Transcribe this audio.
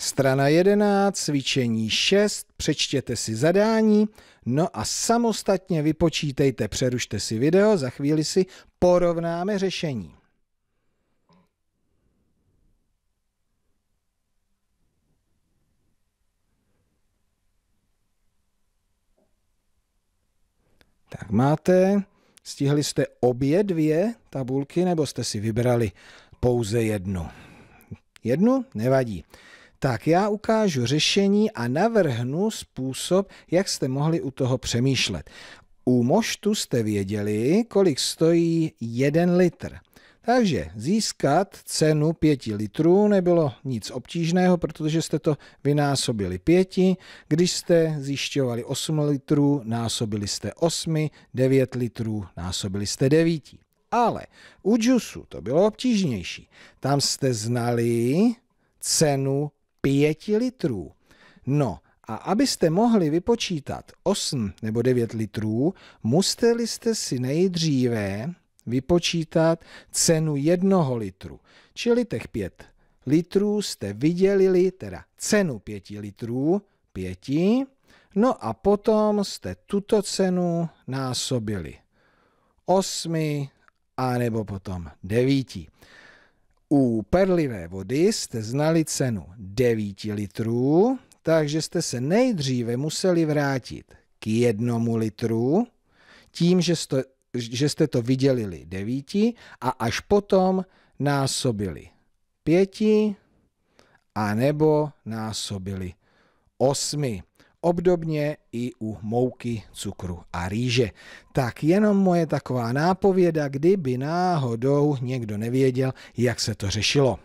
Strana 11, cvičení 6, přečtěte si zadání, no a samostatně vypočítejte, přerušte si video, za chvíli si porovnáme řešení. Tak máte, stihli jste obě dvě tabulky, nebo jste si vybrali pouze jednu? Jednu? Nevadí tak já ukážu řešení a navrhnu způsob, jak jste mohli u toho přemýšlet. U moštu jste věděli, kolik stojí 1 litr. Takže získat cenu 5 litrů nebylo nic obtížného, protože jste to vynásobili 5. Když jste zjišťovali 8 litrů, násobili jste 8, 9 litrů, násobili jste 9. Ale u džusu to bylo obtížnější. Tam jste znali cenu 5 litrů. No, a abyste mohli vypočítat 8 nebo 9 litrů, museli jste si nejdříve vypočítat cenu jednoho litru. Čili těch 5 litrů jste vydělili, teda cenu 5 litrů, 5, no a potom jste tuto cenu násobili 8 a nebo potom 9. U perlivé vody jste znali cenu 9 litrů, takže jste se nejdříve museli vrátit k jednomu litru, tím, že jste, že jste to vydělili 9 a až potom násobili 5 a nebo násobili 8. Obdobně i u mouky, cukru a rýže. Tak jenom moje taková nápověda, kdyby náhodou někdo nevěděl, jak se to řešilo.